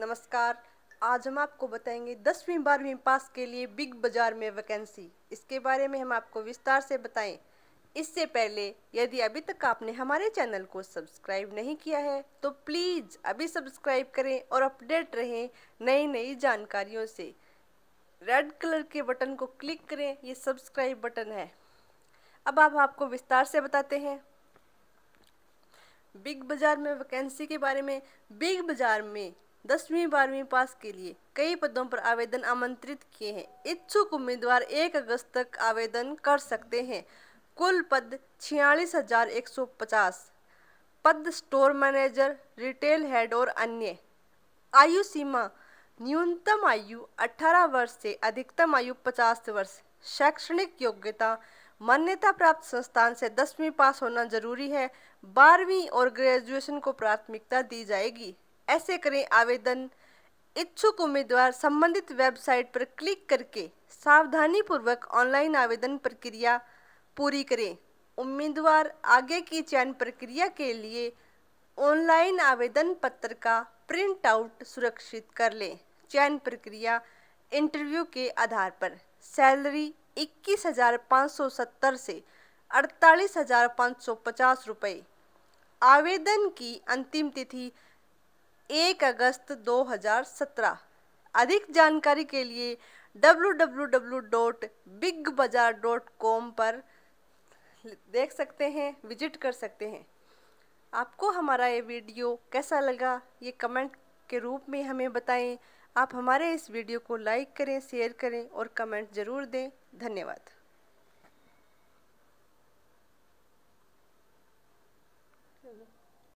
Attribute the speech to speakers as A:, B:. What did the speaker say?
A: नमस्कार आज हम आपको बताएंगे दसवीं बारहवीं पास के लिए बिग बाजार में वैकेंसी इसके बारे में हम आपको विस्तार से बताएं इससे पहले यदि अभी तक आपने हमारे चैनल को सब्सक्राइब नहीं किया है तो प्लीज़ अभी सब्सक्राइब करें और अपडेट रहें नई नई जानकारियों से रेड कलर के बटन को क्लिक करें ये सब्सक्राइब बटन है अब आप आपको विस्तार से बताते हैं बिग बाज़ार में वैकेंसी के बारे में बिग बाज़ार में दसवीं बारहवीं पास के लिए कई पदों पर आवेदन आमंत्रित किए हैं इच्छुक उम्मीदवार एक अगस्त तक आवेदन कर सकते हैं कुल पद छियालीस हजार एक सौ पचास पद स्टोर मैनेजर रिटेल हेड और अन्य आयु सीमा न्यूनतम आयु 18 वर्ष से अधिकतम आयु 50 वर्ष शैक्षणिक योग्यता मान्यता प्राप्त संस्थान से दसवीं पास होना जरूरी है बारहवीं और ग्रेजुएशन को प्राथमिकता दी जाएगी ऐसे करें आवेदन इच्छुक उम्मीदवार संबंधित वेबसाइट पर क्लिक करके सावधानी पूर्वक ऑनलाइन आवेदन प्रक्रिया पूरी करें उम्मीदवार आगे की चयन प्रक्रिया के लिए ऑनलाइन आवेदन पत्र का प्रिंट आउट सुरक्षित कर लें चयन प्रक्रिया इंटरव्यू के आधार पर सैलरी इक्कीस हज़ार पाँच सौ सत्तर से अड़तालीस हज़ार पाँच सौ पचास रुपये आवेदन की अंतिम तिथि एक अगस्त 2017 अधिक जानकारी के लिए www.bigbazaar.com पर देख सकते हैं विजिट कर सकते हैं आपको हमारा ये वीडियो कैसा लगा ये कमेंट के रूप में हमें बताएं आप हमारे इस वीडियो को लाइक करें शेयर करें और कमेंट ज़रूर दें धन्यवाद